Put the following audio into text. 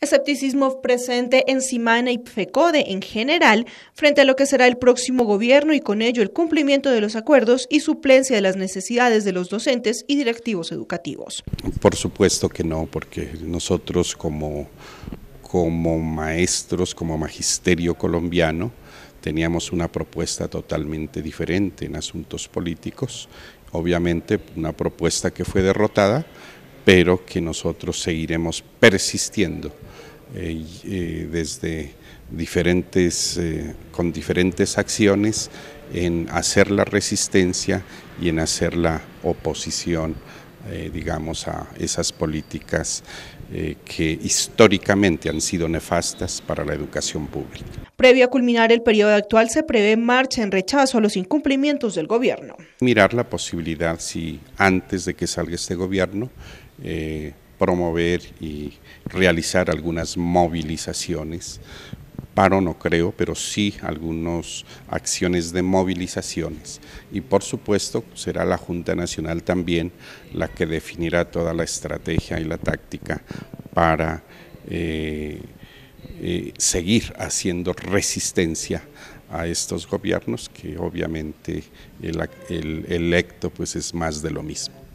escepticismo presente en Simana y FECODE en general frente a lo que será el próximo gobierno y con ello el cumplimiento de los acuerdos y suplencia de las necesidades de los docentes y directivos educativos. Por supuesto que no, porque nosotros como, como maestros, como magisterio colombiano, teníamos una propuesta totalmente diferente en asuntos políticos, obviamente una propuesta que fue derrotada, pero que nosotros seguiremos persistiendo eh, eh, desde diferentes, eh, con diferentes acciones en hacer la resistencia y en hacer la oposición eh, digamos, a esas políticas eh, que históricamente han sido nefastas para la educación pública. Previo a culminar el periodo actual, se prevé marcha en rechazo a los incumplimientos del gobierno. Mirar la posibilidad, si antes de que salga este gobierno, eh, promover y realizar algunas movilizaciones paro no creo, pero sí algunas acciones de movilizaciones. Y por supuesto será la Junta Nacional también la que definirá toda la estrategia y la táctica para eh, eh, seguir haciendo resistencia a estos gobiernos que obviamente el, el electo pues es más de lo mismo.